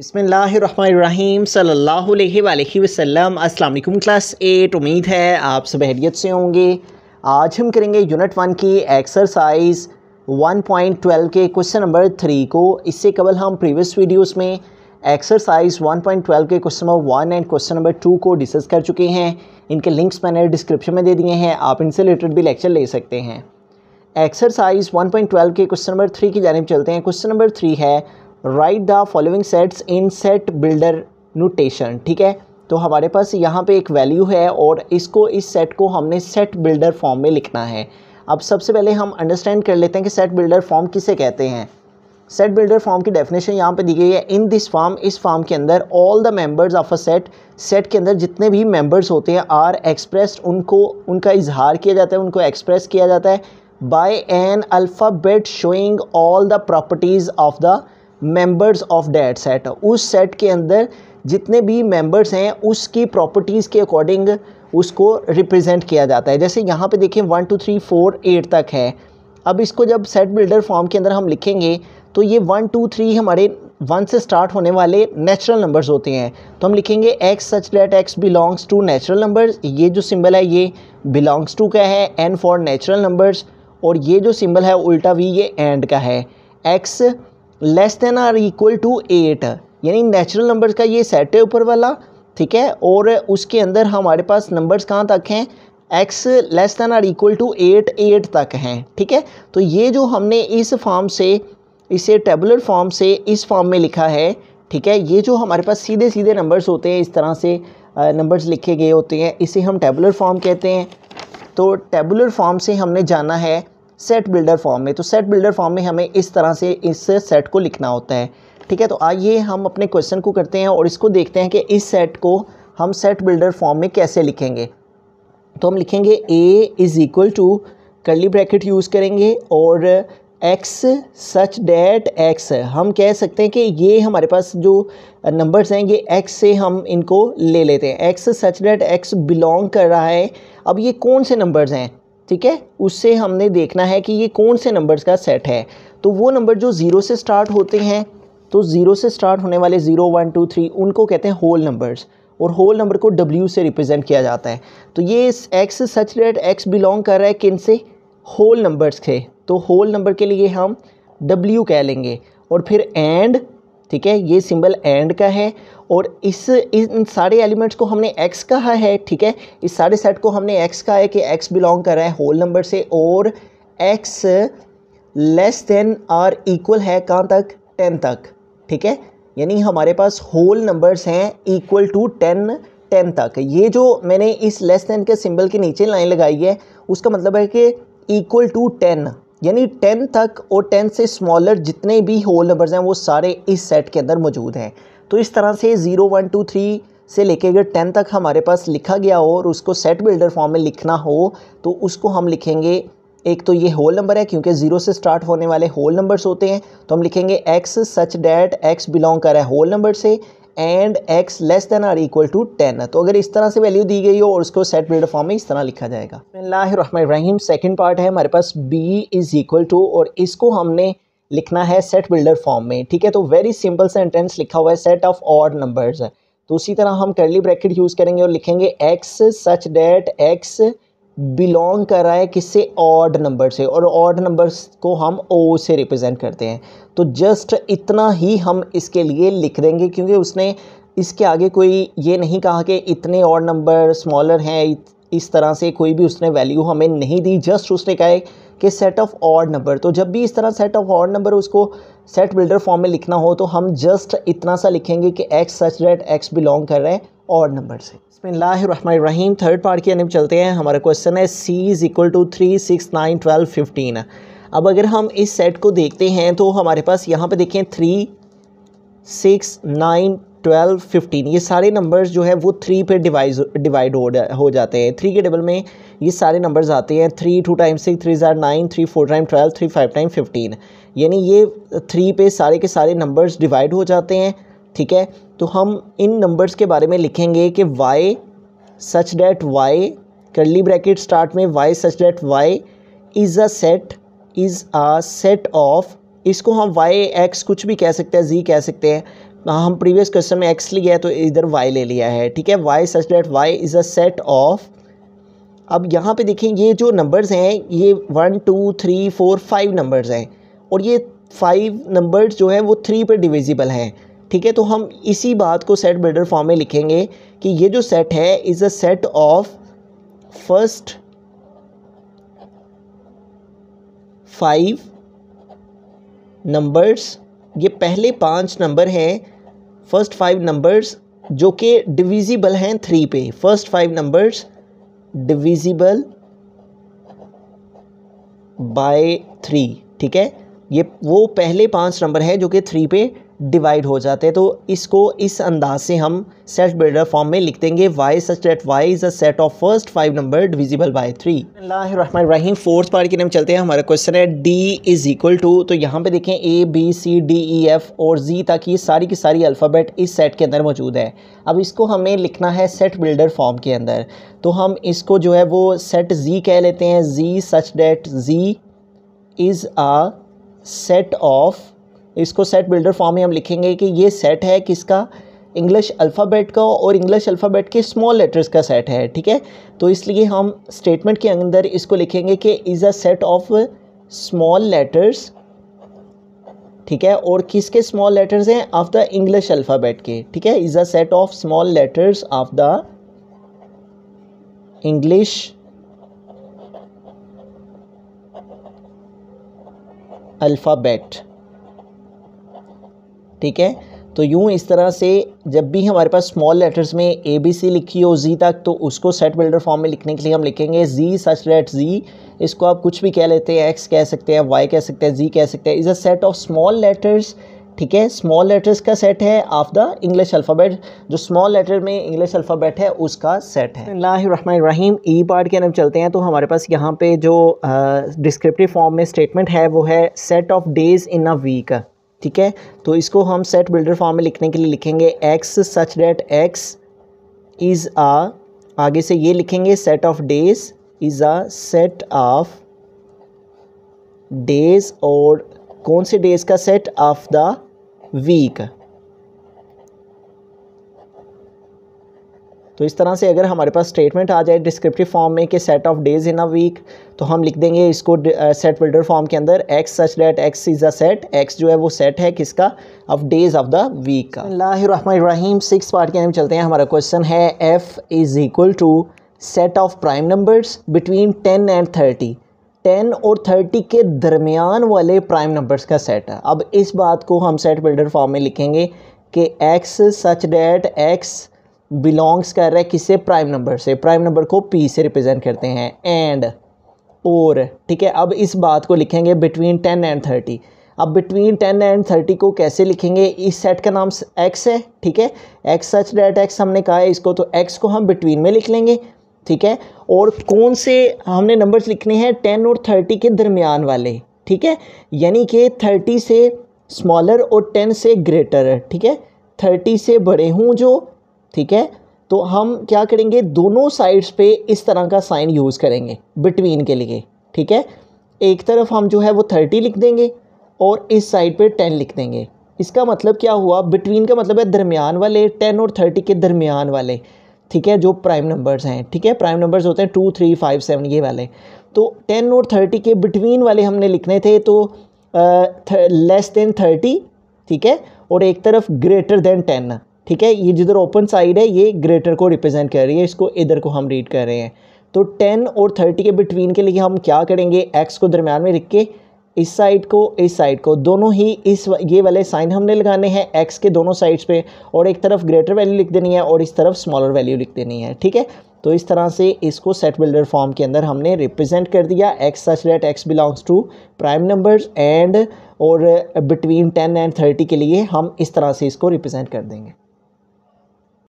बिसमीम सल अलैहि क्लास एट तो उम्मीद है आप सब बहरीत से होंगे आज हम करेंगे यूनिट वन की एक्सरसाइज 1.12 के क्वेश्चन नंबर थ्री को इससे कबल हम प्रीवियस वीडियोस में एक्सरसाइज 1.12 के question number one and question number two को डिस्कस कर चुके हैं इनके लिंक्स मैंने डिस्क्रिप्शन में दे दिए हैं आप इनसे रिलेटेड भी लेक्चर ले सकते हैं एक्सरसाइज 1.12 के क्वेश्चन नंबर थ्री की जानब चलते हैं क्वेश्चन नंबर थ्री है right the following sets in set builder notation ठीक है तो हमारे पास यहाँ पे एक वैल्यू है और इसको इस सेट को हमने सेट बिल्डर फॉर्म में लिखना है अब सबसे पहले हम अंडरस्टैंड कर लेते हैं कि सेट बिल्डर फॉर्म किसे कहते हैं सेट बिल्डर फॉर्म की डेफिनेशन यहाँ पे दी गई है इन दिस फॉर्म इस फॉर्म के अंदर all the members of a set set के अंदर जितने भी मेंबर्स होते हैं आर एक्सप्रेस्ड उनको उनका इजहार किया जाता है उनको एक्सप्रेस किया जाता है by an alphabet showing all the properties of the members of that set उस सेट के अंदर जितने भी मेंबर्स हैं उसकी प्रॉपर्टीज़ के अकॉर्डिंग उसको रिप्रेजेंट किया जाता है जैसे यहाँ पे देखें one two three four eight तक है अब इसको जब सेट बिल्डर फॉर्म के अंदर हम लिखेंगे तो ये वन टू थ्री हमारे वन से स्टार्ट होने वाले नेचुरल नंबर्स होते हैं तो हम लिखेंगे X such that X belongs to natural numbers ये जो सिंबल है ये बिलोंग्स टू का है एन फॉर नेचुरल नंबर्स और ये जो सिंबल है उल्टा वी ये एंड का है X less than or equal to eight यानी नेचुरल नंबर्स का ये सेट है ऊपर वाला ठीक है और उसके अंदर हमारे पास नंबर्स कहाँ तक हैं X less than or equal to eight eight तक हैं ठीक है तो ये जो हमने इस फॉर्म से इसे टेबुलर फॉर्म से इस फॉर्म में लिखा है ठीक है ये जो हमारे पास सीधे सीधे नंबर्स होते हैं इस तरह से नंबर्स लिखे गए होते हैं इसे हम टेबुलर फॉर्म कहते हैं तो टेबुलर फॉर्म से हमने जाना है सेट बिल्डर फॉर्म में तो सेट बिल्डर फॉर्म में हमें इस तरह से इस सेट को लिखना होता है ठीक है तो आइए हम अपने क्वेश्चन को करते हैं और इसको देखते हैं कि इस सेट को हम सेट बिल्डर फॉर्म में कैसे लिखेंगे तो हम लिखेंगे A is equal to curly bracket use करेंगे और एक्स सच डैट एक्स हम कह सकते हैं कि ये हमारे पास जो नंबर्स हैं ये एक्स से हम इनको ले लेते हैं X such that X belong कर रहा है अब ये कौन से नंबर्स हैं ठीक है उससे हमने देखना है कि ये कौन से नंबर्स का सेट है तो वो नंबर जो ज़ीरो से स्टार्ट होते हैं तो ज़ीरो से स्टार्ट होने वाले ज़ीरो वन टू थ्री उनको कहते हैं होल नंबर्स और होल नंबर को डब्ल्यू से रिप्रेजेंट किया जाता है तो ये X such that X belong कर रहा है किन से होल नंबर्स से तो होल नंबर के लिए हम डब्ल्यू कह लेंगे और फिर एंड ठीक है ये सिंबल एंड का है और इस इन सारे एलिमेंट्स को हमने एक्स कहा है ठीक है इस सारे सेट को हमने एक्स कहा है कि एक्स बिलोंग कर रहा है होल नंबर से और X less than or equal है कहाँ तक टेन तक ठीक है यानी हमारे पास होल नंबर्स हैं इक्वल टू टेन टेन तक ये जो मैंने इस लेस देन के सिंबल के नीचे लाइन लगाई है उसका मतलब है कि इक्वल टू टेन यानी टेन तक और टेन से स्मॉलर जितने भी होल नंबर्स हैं वो सारे इस सेट के अंदर मौजूद हैं तो इस तरह से ज़ीरो वन टू थ्री से लेके अगर टेन तक हमारे पास लिखा गया हो और उसको सेट बिल्डर फॉर्म में लिखना हो तो उसको हम लिखेंगे एक तो ये होल नंबर है क्योंकि ज़ीरो से स्टार्ट होने वाले होल नंबर्स होते हैं तो हम लिखेंगे X such that X belong कर रहा है होल नंबर से and X less than or equal to ten तो अगर इस तरह से वैल्यू दी गई हो और उसको सेट बिल्डर फॉर्म में इस तरह लिखा जाएगा रहीम सेकेंड पार्ट है हमारे पास बी इज़ इक्वल टू और इसको हमने लिखना है सेट बिल्डर फॉर्म में ठीक है तो वेरी सिंपल सेंटेंस लिखा हुआ है सेट ऑफ ऑड नंबर्स है तो उसी तरह हम करली ब्रैकेट यूज़ करेंगे और लिखेंगे X such that X belong कर रहा है किससे ऑड नंबर से और ऑड नंबर्स को हम ओ से रिप्रेजेंट करते हैं तो जस्ट इतना ही हम इसके लिए लिख देंगे क्योंकि उसने इसके आगे कोई ये नहीं कहा कि इतने ऑड नंबर स्मॉलर हैं इस तरह से कोई भी उसने वैल्यू हमें नहीं दी जस्ट उसने कहा है कि सेट ऑफ ऑड नंबर तो जब भी इस तरह सेट ऑफ ऑड नंबर उसको सेट बिल्डर फॉर्म में लिखना हो तो हम जस्ट इतना सा लिखेंगे कि X such that X belong कर रहे हैं और नंबर से बसमीम थर्ड पार्ट के अनिम चलते हैं हमारा क्वेश्चन है C is equal to three six nine twelve fifteen अब अगर हम इस सेट को देखते हैं तो हमारे पास यहाँ पे देखें three six nine twelve fifteen ये सारे नंबर्स जो है वो थ्री पे डिवाइज डिवाइड हो हो जाते हैं थ्री के डबल में ये सारे नंबर्स आते हैं three two time six three ज़ार nine three four time twelve three five time fifteen यानी ये थ्री पे सारे के सारे नंबर्स डिवाइड हो जाते हैं ठीक है तो हम इन नंबर्स के बारे में लिखेंगे कि Y such that Y curly bracket start में Y such that Y is a set is a set of इसको हम वाई एक्स कुछ भी कह सकते हैं जी कह सकते हैं हम प्रीवियस क्वेश्चन में एक्स लिया है तो इधर वाई ले लिया है ठीक है Y such that Y is a set of अब यहाँ पे देखें ये जो नंबर्स हैं ये one two three four five numbers हैं और ये फाइव नंबर्स जो है वो थ्री पर डिविजिबल हैं ठीक है तो हम इसी बात को सेट बिल्डर फॉर्म में लिखेंगे कि ये जो सेट है is a set of first five numbers ये पहले पांच नंबर हैं फर्स्ट फाइव नंबर्स जो कि डिविजिबल हैं थ्री पे first five numbers divisible by three ठीक है ये वो पहले पांच नंबर हैं जो कि थ्री पे डिवाइड हो जाते हैं तो इसको इस अंदाज से हम सेट बिल्डर फॉर्म में लिख देंगे Y such that Y is a set of first five number divisible by three रहीम फोर्थ पार्ट के नाम चलते हैं हमारा क्वेश्चन है डी इज़ इक्वल टू तो यहाँ पे देखें A B C D E F और जी तक ये सारी की सारी अल्फ़ाबेट इस सेट के अंदर मौजूद है अब इसको हमें लिखना है सेट बिल्डर फॉर्म के अंदर तो हम इसको जो है वो सेट जी कह लेते हैं G such that G is a set of इसको सेट बिल्डर फॉर्म में हम लिखेंगे कि ये सेट है किसका इंग्लिश अल्फ़ाबेट का और इंग्लिश अल्फ़ाबेट के स्मॉल लेटर्स का सेट है ठीक है तो इसलिए हम स्टेटमेंट के अंदर इसको लिखेंगे कि is a set of small letters ठीक है और किसके स्मॉल लेटर्स हैं ऑफ द इंग्लिश अल्फ़ाबेट के ठीक है is a set of small letters of the English alphabet ठीक है तो यूँ इस तरह से जब भी हमारे पास स्मॉल लेटर्स में ए बी सी लिखी हो जी तक तो उसको सेट बिल्डर फॉर्म में लिखने के लिए हम लिखेंगे जी सच लेट जी इसको आप कुछ भी कह लेते हैं एक्स कह सकते हैं वाई कह सकते हैं जी कह सकते हैं is a set of small letters ठीक है स्मॉल लेटर्स का सेट है ऑफ द इंग्लिश अल्फ़ाबेट जो स्मॉल लेटर में इंग्लिश अल्फ़ाबेट है उसका सेट है रहीम ई पार्ट के नाम चलते हैं तो हमारे पास यहाँ पे जो डिस्क्रिप्टिव फॉर्म में स्टेटमेंट है वो है set of days in a week ठीक है तो इसको हम सेट बिल्डर फॉर्म में लिखने के लिए लिखेंगे X such that X is a आगे से ये लिखेंगे set of days is a set of days और कौन से डेज का सेट ऑफ द वीक तो इस तरह से अगर हमारे पास स्टेटमेंट आ जाए डिस्क्रिप्टिव फॉर्म में कि set of days in a week तो हम लिख देंगे इसको सेट बिल्डर फॉर्म के अंदर X such that X is a set X जो है वो सेट है किसका of days of the week का सिक्स पार्ट के अंदर चलते हैं हमारा क्वेश्चन है F is equal to set of prime numbers between ten and thirty ten और थर्टी के दरमियान वाले प्राइम नंबर्स का सेट है अब इस बात को हम सेट बिल्डर फॉर्म में लिखेंगे कि X such that X belongs कर रहा है किससे प्राइम नंबर से प्राइम नंबर को पी से रिप्रेजेंट करते हैं एंड और ठीक है अब इस बात को लिखेंगे बिटवीन टेन एंड थर्टी अब बिटवीन टेन एंड थर्टी को कैसे लिखेंगे इस सेट का नाम एक्स है ठीक है एक्स सच डेट एक्स हमने कहा है इसको तो एक्स को हम बिटवीन में लिख लेंगे ठीक है और कौन से हमने नंबर्स लिखने हैं टेन और थर्टी के दरमियान वाले ठीक है यानी कि थर्टी से स्मॉलर और टेन से ग्रेटर ठीक है थर्टी से बड़े हूँ जो ठीक है तो हम क्या करेंगे दोनों साइड्स पे इस तरह का साइन यूज़ करेंगे बिटवीन के लिए ठीक है एक तरफ हम जो है वो थर्टी लिख देंगे और इस साइड पे टेन लिख देंगे इसका मतलब क्या हुआ बिटवीन का मतलब है दरमियान वाले टेन और थर्टी के दरमियान वाले ठीक है जो प्राइम नंबर्स हैं ठीक है प्राइम नंबर्स होते हैं टू थ्री फाइव सेवन ये वाले तो टेन और थर्टी के बिटवीन वाले हमने लिखने थे तो लेस देन थर्टी ठीक है और एक तरफ ग्रेटर देन टेन ठीक है ये जिधर ओपन साइड है ये ग्रेटर को रिप्रेजेंट कर रही है इसको इधर को हम रीड कर रहे हैं तो 10 और 30 के बिटवीन के लिए हम क्या करेंगे एक्स को दरम्यान में रख के इस साइड को इस साइड को दोनों ही इस ये वाले साइन हमने लगाने हैं एक्स के दोनों साइड्स पे और एक तरफ ग्रेटर वैल्यू लिख देनी है और इस तरफ स्मॉलर वैल्यू लिख देनी है ठीक है तो इस तरह से इसको सेट बिल्डर फॉर्म के अंदर हमने रिप्रेजेंट कर दिया X such that X belongs to prime numbers and और बिटवीन टेन एंड थर्टी के लिए हम इस तरह से इसको रिप्रेजेंट कर देंगे